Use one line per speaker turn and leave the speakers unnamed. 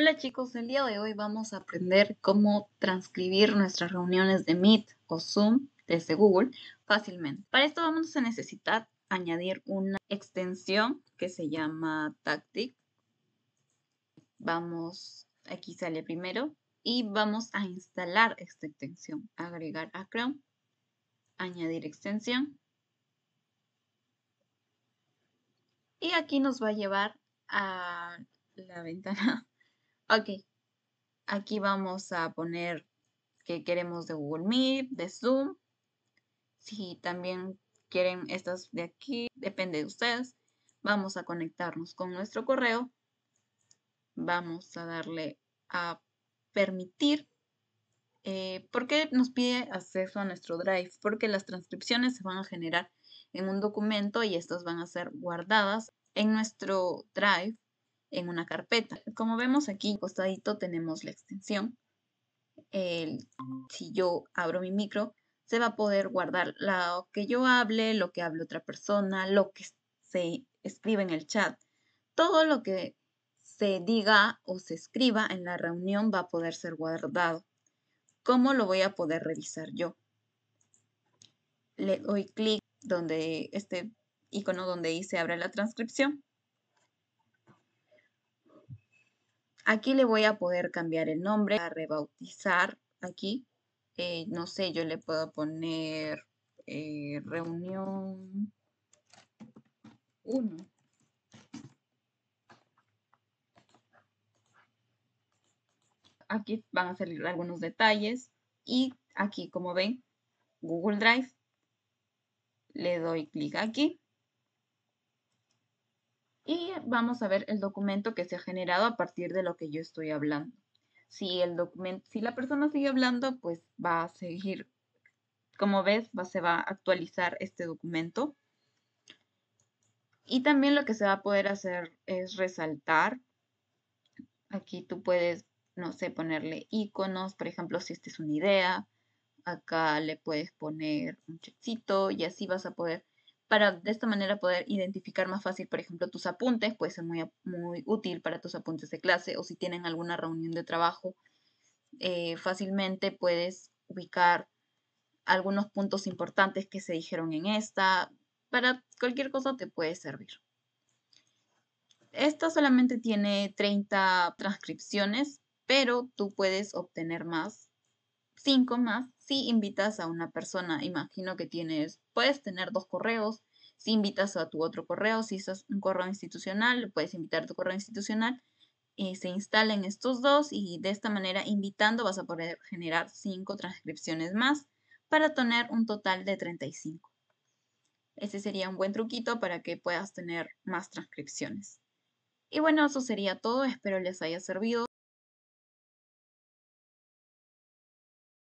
Hola chicos, el día de hoy vamos a aprender cómo transcribir nuestras reuniones de Meet o Zoom desde Google fácilmente. Para esto vamos a necesitar añadir una extensión que se llama Tactic. Vamos, aquí sale primero y vamos a instalar esta extensión. Agregar a Chrome, añadir extensión. Y aquí nos va a llevar a la ventana Ok, aquí vamos a poner que queremos de Google Meet, de Zoom. Si también quieren estas de aquí, depende de ustedes. Vamos a conectarnos con nuestro correo. Vamos a darle a permitir. Eh, ¿Por qué nos pide acceso a nuestro Drive? Porque las transcripciones se van a generar en un documento y estas van a ser guardadas en nuestro Drive en una carpeta. Como vemos aquí, costadito tenemos la extensión. El, si yo abro mi micro, se va a poder guardar lo que yo hable, lo que hable otra persona, lo que se escribe en el chat. Todo lo que se diga o se escriba en la reunión va a poder ser guardado. ¿Cómo lo voy a poder revisar yo? Le doy clic donde este icono donde dice abre la transcripción Aquí le voy a poder cambiar el nombre, a rebautizar aquí. Eh, no sé, yo le puedo poner eh, reunión 1. Aquí van a salir algunos detalles y aquí, como ven, Google Drive. Le doy clic aquí y vamos a ver el documento que se ha generado a partir de lo que yo estoy hablando. Si, el si la persona sigue hablando, pues va a seguir, como ves, va, se va a actualizar este documento. Y también lo que se va a poder hacer es resaltar. Aquí tú puedes, no sé, ponerle iconos, por ejemplo, si esta es una idea. Acá le puedes poner un checito y así vas a poder para de esta manera poder identificar más fácil, por ejemplo, tus apuntes, puede ser muy, muy útil para tus apuntes de clase o si tienen alguna reunión de trabajo, eh, fácilmente puedes ubicar algunos puntos importantes que se dijeron en esta, para cualquier cosa te puede servir. Esta solamente tiene 30 transcripciones, pero tú puedes obtener más Cinco más, si invitas a una persona, imagino que tienes, puedes tener dos correos, si invitas a tu otro correo, si es un correo institucional, puedes invitar a tu correo institucional, eh, se instalen estos dos y de esta manera invitando vas a poder generar cinco transcripciones más para tener un total de 35. Ese sería un buen truquito para que puedas tener más transcripciones. Y bueno, eso sería todo, espero les haya servido.